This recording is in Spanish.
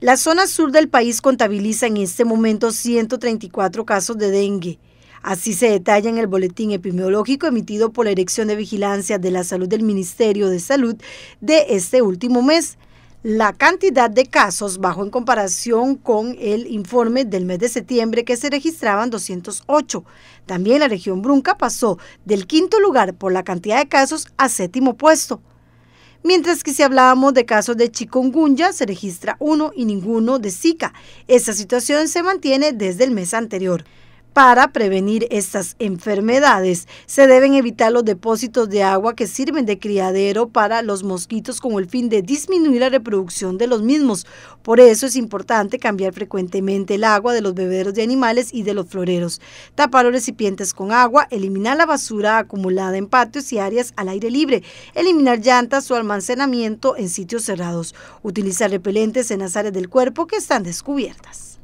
La zona sur del país contabiliza en este momento 134 casos de dengue. Así se detalla en el boletín epidemiológico emitido por la Dirección de Vigilancia de la Salud del Ministerio de Salud de este último mes. La cantidad de casos bajó en comparación con el informe del mes de septiembre que se registraban 208. También la región Brunca pasó del quinto lugar por la cantidad de casos a séptimo puesto. Mientras que si hablábamos de casos de chikungunya, se registra uno y ninguno de Zika. Esta situación se mantiene desde el mes anterior. Para prevenir estas enfermedades, se deben evitar los depósitos de agua que sirven de criadero para los mosquitos con el fin de disminuir la reproducción de los mismos. Por eso es importante cambiar frecuentemente el agua de los bebederos de animales y de los floreros, tapar los recipientes con agua, eliminar la basura acumulada en patios y áreas al aire libre, eliminar llantas o almacenamiento en sitios cerrados, utilizar repelentes en las áreas del cuerpo que están descubiertas.